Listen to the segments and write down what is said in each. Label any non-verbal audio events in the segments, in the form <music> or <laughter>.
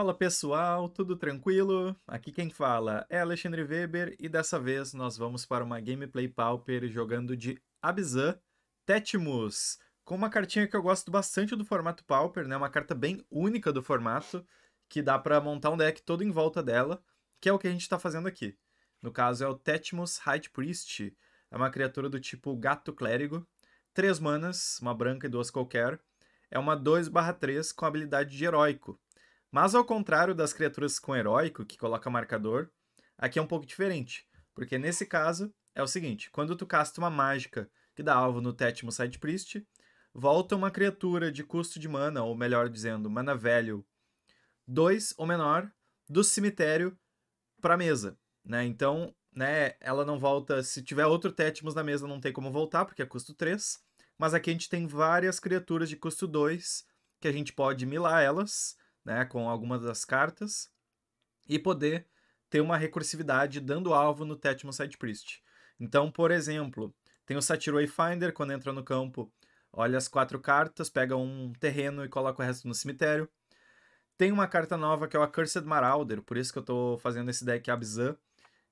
Fala pessoal, tudo tranquilo? Aqui quem fala é Alexandre Weber e dessa vez nós vamos para uma gameplay pauper jogando de Abzan Tetmus, com uma cartinha que eu gosto bastante do formato pauper, né? Uma carta bem única do formato, que dá para montar um deck todo em volta dela, que é o que a gente está fazendo aqui. No caso é o Tetmus High Priest, é uma criatura do tipo Gato Clérigo, três manas, uma branca e duas qualquer, é uma 2/3 com habilidade de heróico mas ao contrário das criaturas com heróico, que coloca marcador, aqui é um pouco diferente. Porque nesse caso é o seguinte: quando tu casta uma mágica que dá alvo no Tétimo Side Priest, volta uma criatura de custo de mana, ou melhor dizendo, mana velho 2 ou menor, do cemitério para mesa. Né? Então, né, ela não volta. Se tiver outro Tétimos na mesa, não tem como voltar, porque é custo 3. Mas aqui a gente tem várias criaturas de custo 2 que a gente pode milar elas né, com algumas das cartas e poder ter uma recursividade dando alvo no Tetman Side Priest. Então, por exemplo, tem o Satirway Wayfinder, quando entra no campo, olha as quatro cartas, pega um terreno e coloca o resto no cemitério. Tem uma carta nova que é o Accursed Marauder, por isso que eu estou fazendo esse deck Abzan,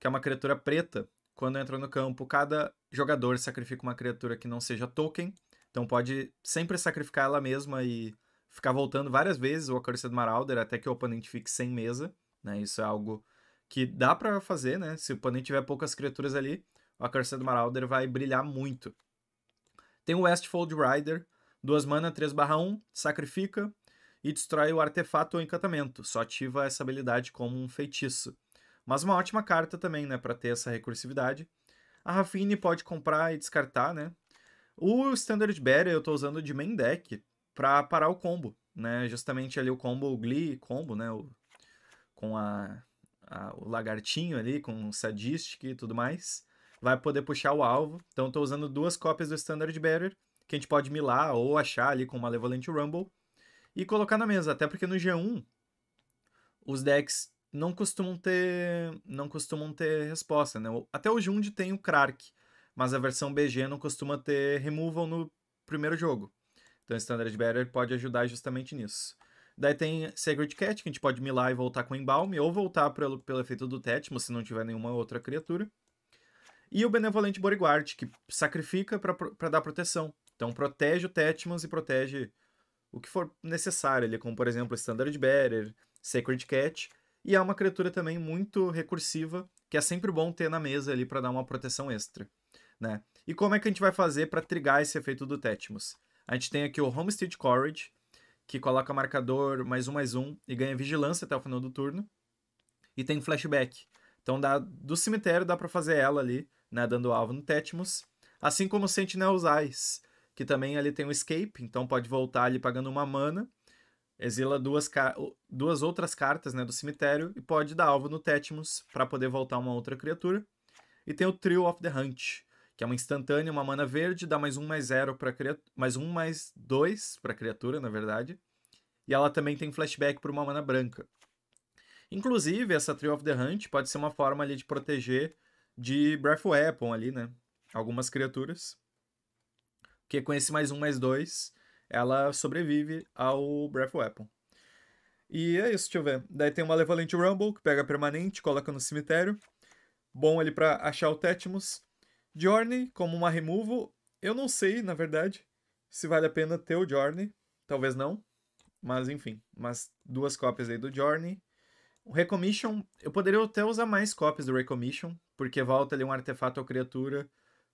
que é uma criatura preta. Quando entra no campo, cada jogador sacrifica uma criatura que não seja token, então pode sempre sacrificar ela mesma e ficar voltando várias vezes o do Marauder até que o oponente fique sem mesa, né? Isso é algo que dá para fazer, né? Se o oponente tiver poucas criaturas ali, o do Marauder vai brilhar muito. Tem o Westfold Rider, 2 mana, 3/1, sacrifica e destrói o artefato ou encantamento. Só ativa essa habilidade como um feitiço. Mas uma ótima carta também, né, para ter essa recursividade. A Rafine pode comprar e descartar, né? O Standard Bearer eu estou usando de main deck, para parar o combo, né? Justamente ali o combo o Glee combo, né? O, com a, a, o lagartinho ali, com o sadistic e tudo mais, vai poder puxar o alvo. Então estou usando duas cópias do Standard Barrier, que a gente pode milar ou achar ali com uma Levolent Rumble e colocar na mesa, até porque no G1 os decks não costumam ter não costumam ter resposta, né? Até o Jund tem o Krark, mas a versão BG não costuma ter removal no primeiro jogo. Então, Standard Bearer pode ajudar justamente nisso. Daí tem Sacred Cat, que a gente pode milar e voltar com Embalme, ou voltar pelo, pelo efeito do Tetmo, se não tiver nenhuma outra criatura. E o Benevolente Boriguard, que sacrifica para dar proteção. Então protege o Tetmans e protege o que for necessário ali, como por exemplo Standard Bearer, Sacred Cat. E é uma criatura também muito recursiva, que é sempre bom ter na mesa ali para dar uma proteção extra. Né? E como é que a gente vai fazer para trigar esse efeito do Tetmos? A gente tem aqui o Homestead Courage, que coloca marcador mais um mais um e ganha vigilância até o final do turno. E tem flashback. Então dá, do cemitério dá para fazer ela ali, né, dando alvo no Tétimos. Assim como o Sentinel's Eyes, que também ali tem um escape, então pode voltar ali pagando uma mana, exila duas, duas outras cartas né, do cemitério e pode dar alvo no Tétimos para poder voltar uma outra criatura. E tem o Trio of the Hunt, que é uma instantânea, uma mana verde, dá mais um mais zero para criatura, mais um mais dois para criatura, na verdade. E ela também tem flashback para uma mana branca. Inclusive, essa Tree of the Hunt pode ser uma forma ali de proteger de Breath Weapon ali, né? Algumas criaturas. Porque com esse mais um, mais dois, ela sobrevive ao Breath Weapon. E é isso, deixa eu ver. Daí tem uma Levalente Rumble, que pega permanente, coloca no cemitério. Bom ali para achar o Tetmos. Journey como uma removal, eu não sei, na verdade, se vale a pena ter o Journey. Talvez não. Mas enfim, mas duas cópias aí do Journey. O Recommission, eu poderia até usar mais cópias do Recommission, porque volta ali um artefato ou criatura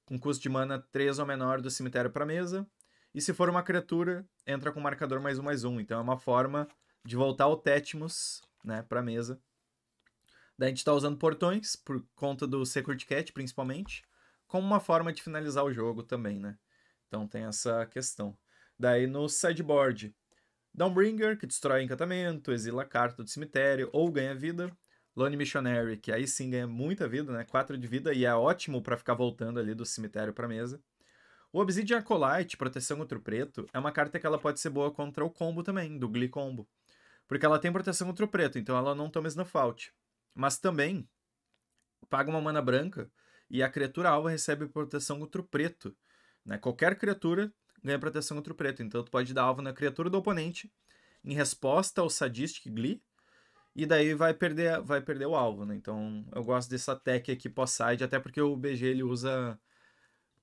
com custo de mana 3 ou menor do cemitério para mesa. E se for uma criatura, entra com marcador mais um mais um. Então é uma forma de voltar o Tétimos, né, para mesa. Daí a gente está usando portões por conta do Secret Cat, principalmente como uma forma de finalizar o jogo também, né? Então tem essa questão. Daí no sideboard, Downbringer, que destrói encantamento, exila carta do cemitério ou ganha vida. Lone Missionary, que aí sim ganha muita vida, né? 4 de vida e é ótimo para ficar voltando ali do cemitério para mesa. O Obsidian Acolyte, proteção contra o preto, é uma carta que ela pode ser boa contra o combo também, do Glee Combo. Porque ela tem proteção contra o preto, então ela não toma Snuff Mas também paga uma mana branca e a criatura alva recebe proteção contra o preto. Né? Qualquer criatura ganha proteção contra o preto. Então tu pode dar alvo na criatura do oponente em resposta ao Sadistic Glee. E daí vai perder, vai perder o alvo, né? Então eu gosto dessa tech aqui pós-side, até porque o BG ele usa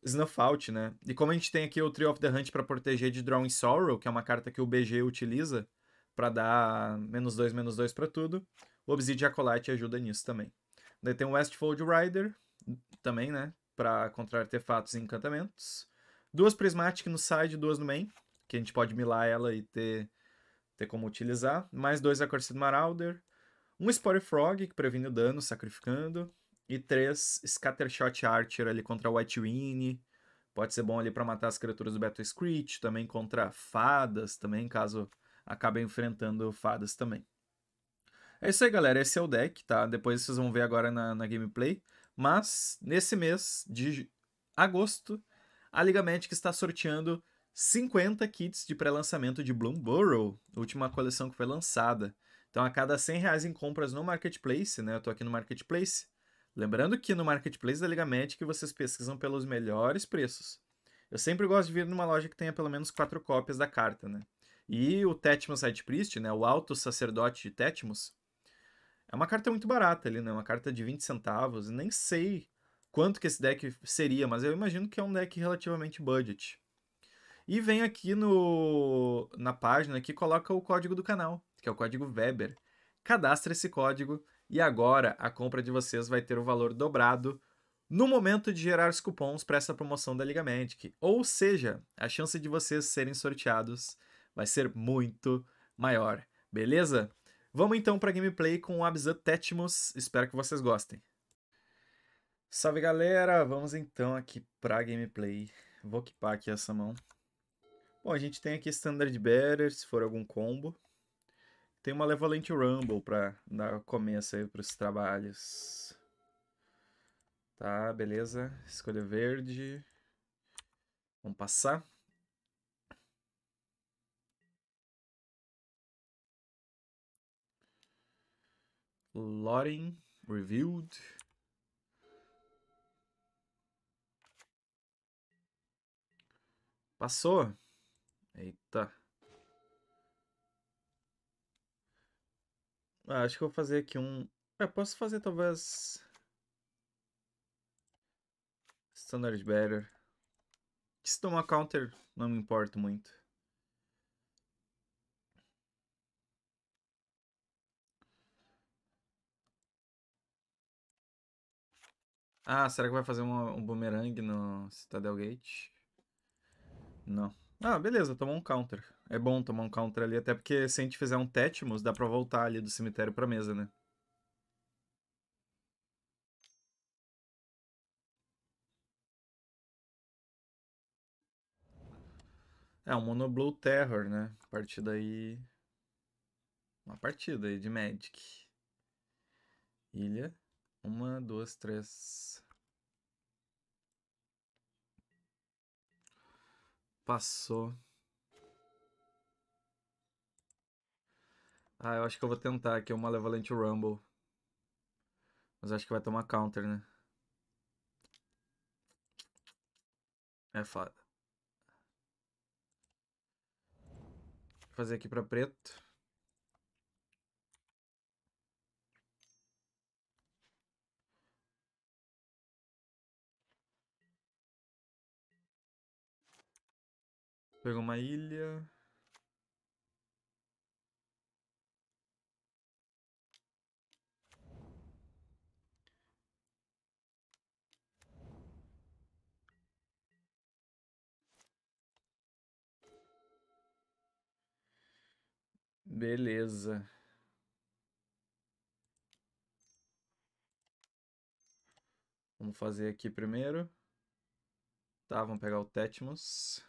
Snuff Out, né? E como a gente tem aqui o Tree of the Hunt para proteger de Drawing Sorrow, que é uma carta que o BG utiliza para dar menos dois, menos dois para tudo, o Obsidian Acolyte ajuda nisso também. Daí tem o Westfold Rider, também, né? Para contra artefatos e encantamentos. Duas Prismatic no side, duas no main, que a gente pode milar ela e ter, ter como utilizar. Mais dois Acorcido Marauder. Um Spore Frog, que previne o dano, sacrificando. E três Scattershot Archer ali contra White Winnie. Pode ser bom ali para matar as criaturas do Battle Screech, também contra fadas, também caso acabem enfrentando fadas também. É isso aí, galera. Esse é o deck, tá? Depois vocês vão ver agora na, na gameplay. Mas nesse mês de agosto, a Liga Magic está sorteando 50 kits de pré-lançamento de Bloomborough, última coleção que foi lançada. Então, a cada 100 reais em compras no Marketplace, né? Eu tô aqui no Marketplace. Lembrando que no Marketplace da Liga Magic vocês pesquisam pelos melhores preços. Eu sempre gosto de vir numa loja que tenha pelo menos quatro cópias da carta, né? E o Tetmos High Priest, né? O Alto Sacerdote de Tetmos, é uma carta muito barata ali, né? Uma carta de 20 centavos. Nem sei quanto que esse deck seria, mas eu imagino que é um deck relativamente budget. E vem aqui no, na página que coloca o código do canal, que é o código Weber. Cadastre esse código e agora a compra de vocês vai ter o valor dobrado no momento de gerar os cupons para essa promoção da Liga Magic. Ou seja, a chance de vocês serem sorteados vai ser muito maior. Beleza? Vamos então para gameplay com o Abzut Tetmos, espero que vocês gostem. Salve galera, vamos então aqui para gameplay. Vou equipar aqui essa mão. Bom, a gente tem aqui Standard Bearer, se for algum combo. Tem uma Levalent Rumble para dar começo aí para os trabalhos. Tá, beleza. Escolha verde. Vamos passar. Loading. Reviewed. Passou. Eita. Ah, acho que eu vou fazer aqui um... Eu posso fazer talvez... Standard Better. Se tomar counter, não me importa muito. Ah, será que vai fazer um, um boomerang no Citadel Gate? Não. Ah, beleza, tomou um counter. É bom tomar um counter ali, até porque se a gente fizer um Tétimos, dá pra voltar ali do cemitério pra mesa, né? É, um Monoblue Terror, né? Partida aí... Uma partida aí de Magic. Ilha. Uma, duas, três. Passou. Ah, eu acho que eu vou tentar aqui uma Levalente Rumble. Mas acho que vai tomar counter, né? É foda. Vou fazer aqui pra preto. Pegar uma ilha. Beleza. Vamos fazer aqui primeiro. Tá, vamos pegar o Tétimos.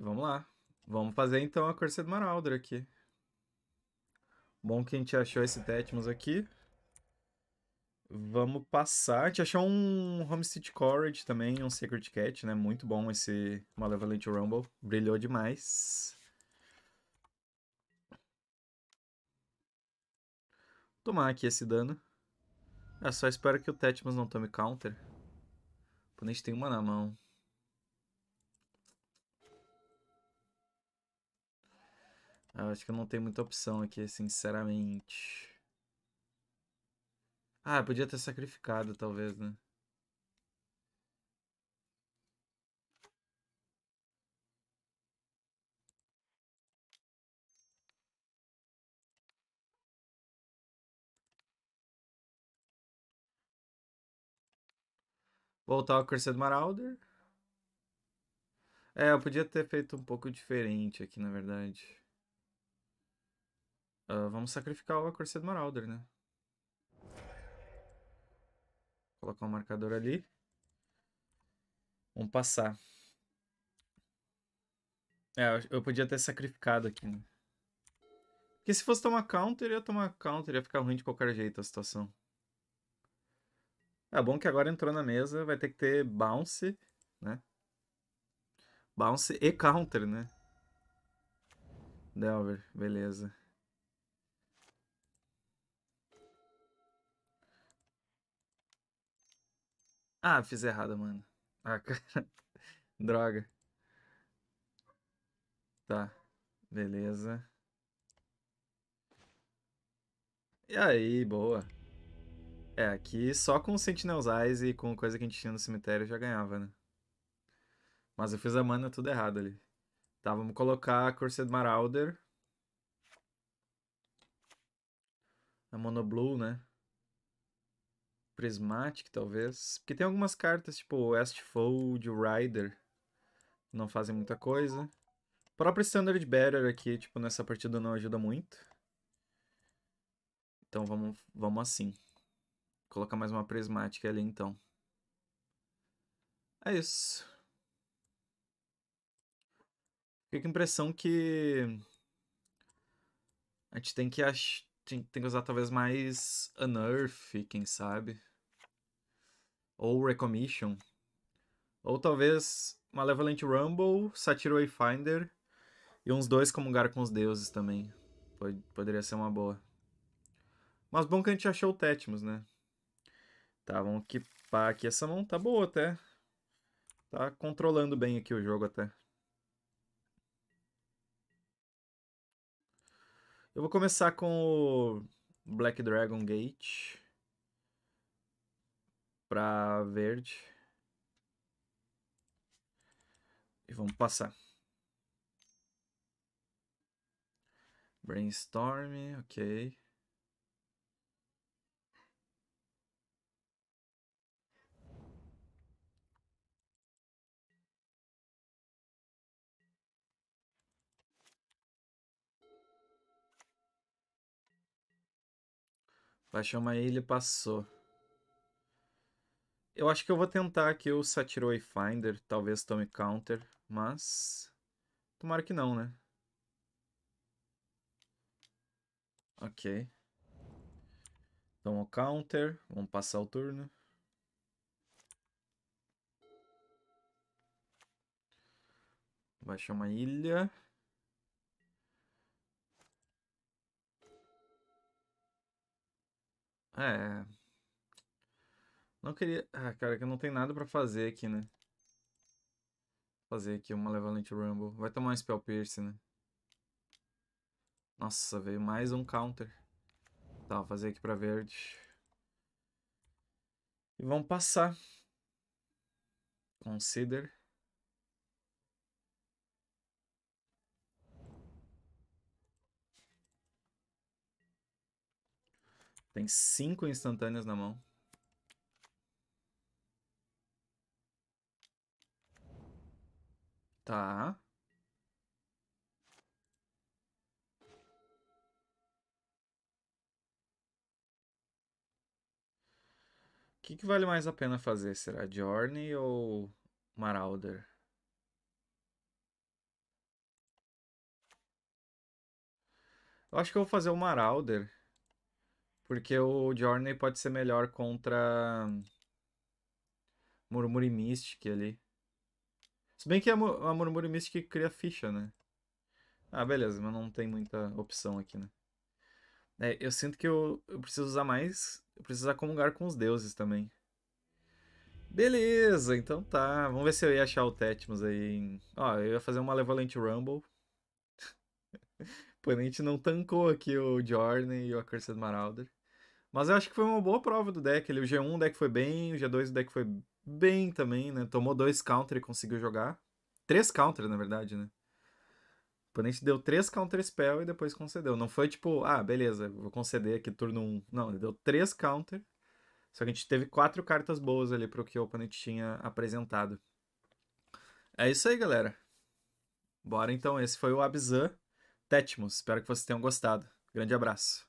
Vamos lá. Vamos fazer então a Corsair do Marauder aqui. Bom que a gente achou esse Tetmos aqui. Vamos passar. A gente achou um Homestead Courage também, um Secret Cat, né? Muito bom esse Malevolent Rumble. Brilhou demais. Tomar aqui esse dano. É só espero que o Tetmos não tome counter. O oponente tem uma na mão. Eu ah, acho que não tem muita opção aqui, sinceramente. Ah, podia ter sacrificado, talvez, né? Voltar ao Cursed Marauder. É, eu podia ter feito um pouco diferente aqui, na verdade. Uh, vamos sacrificar o Corsair do Marauder, né? Colocar um marcador ali. Vamos passar. É, eu podia ter sacrificado aqui, né? Porque se fosse tomar counter, ia tomar counter, ia ficar ruim de qualquer jeito a situação. É bom que agora entrou na mesa, vai ter que ter bounce, né? Bounce e counter, né? Delver, beleza. Ah, fiz errado, mano. Ah, <laughs> cara. Droga. Tá. Beleza. E aí, boa. É, aqui só com Sentinels Eyes e com coisa que a gente tinha no cemitério já ganhava, né? Mas eu fiz a mana tudo errado ali. Tá, vamos colocar a Cursed Marauder. A Monoblue, né? Prismatic, talvez. Porque tem algumas cartas, tipo Westfold, Rider, não fazem muita coisa. O próprio Standard Bearer aqui, tipo, nessa partida não ajuda muito. Então vamos, vamos assim. Vou colocar mais uma prismática ali, então. É isso. Fico com a impressão que... A gente tem que, ach... tem que usar talvez mais Unearth, quem sabe ou Recommission, ou talvez Malevolent Rumble, Satiro Wayfinder e uns dois Comungar com os Deuses também. poderia ser uma boa. Mas bom que a gente achou o Tétimos, né? Tá, vamos equipar aqui. Essa mão tá boa até. Tá controlando bem aqui o jogo até. Eu vou começar com o Black Dragon Gate para verde. E vamos passar. Brainstorm, ok. vai chamar ele passou. Eu acho que eu vou tentar aqui o Satiroi Finder, talvez tome counter, mas... Tomara que não, né? Ok. Então o counter, vamos passar o turno. Baixar uma ilha. É, não queria... Ah, cara, que não tem nada pra fazer aqui, né? Fazer aqui uma Levalent Rumble. Vai tomar um Spell Pierce, né? Nossa, veio mais um counter. Tá, vou fazer aqui pra verde. E vamos passar. Consider. Tem cinco instantâneas na mão. Tá. O que, que vale mais a pena fazer? Será Journey ou Marauder? Eu acho que eu vou fazer o Marauder. Porque o Journey pode ser melhor contra Mystic ali. Se bem que a, é a Murmúrio Mystic cria ficha, né? Ah, beleza, mas não tem muita opção aqui, né? É, eu sinto que eu, eu preciso usar mais. Eu preciso comungar com os deuses também. Beleza, então tá. Vamos ver se eu ia achar o Tetmos aí. Ó, eu ia fazer uma Levolent Rumble. <laughs> o oponente não tancou aqui o Jordan e o Accursed Marauder. Mas eu acho que foi uma boa prova do deck. Ele, o G1 o deck foi bem, o G2 o deck foi bem também, né? Tomou dois counter e conseguiu jogar. Três counter, na verdade, né? O oponente deu três counter spell e depois concedeu. Não foi tipo, ah, beleza, vou conceder aqui turno 1. Um. Não, ele deu três counter. Só que a gente teve quatro cartas boas ali pro que o oponente tinha apresentado. É isso aí, galera. Bora então, esse foi o Abzan Tétimos. Espero que vocês tenham gostado. Grande abraço.